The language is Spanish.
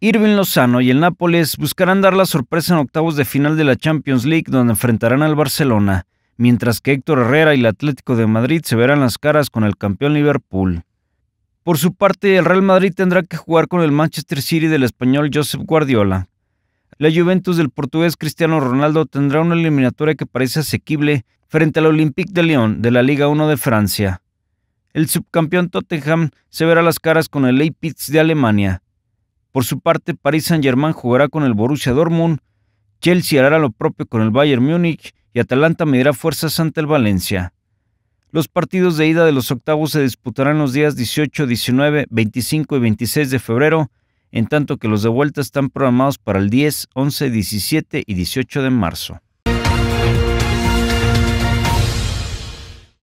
Irving Lozano y el Nápoles buscarán dar la sorpresa en octavos de final de la Champions League donde enfrentarán al Barcelona, mientras que Héctor Herrera y el Atlético de Madrid se verán las caras con el campeón Liverpool. Por su parte, el Real Madrid tendrá que jugar con el Manchester City del español Josep Guardiola. La Juventus del portugués Cristiano Ronaldo tendrá una eliminatoria que parece asequible frente al Olympique de Lyon de la Liga 1 de Francia. El subcampeón Tottenham se verá las caras con el Leipzig de Alemania, por su parte, Paris Saint-Germain jugará con el Borussia Dortmund, Chelsea hará lo propio con el Bayern Múnich y Atalanta medirá fuerzas ante el Valencia. Los partidos de ida de los octavos se disputarán los días 18, 19, 25 y 26 de febrero, en tanto que los de vuelta están programados para el 10, 11, 17 y 18 de marzo.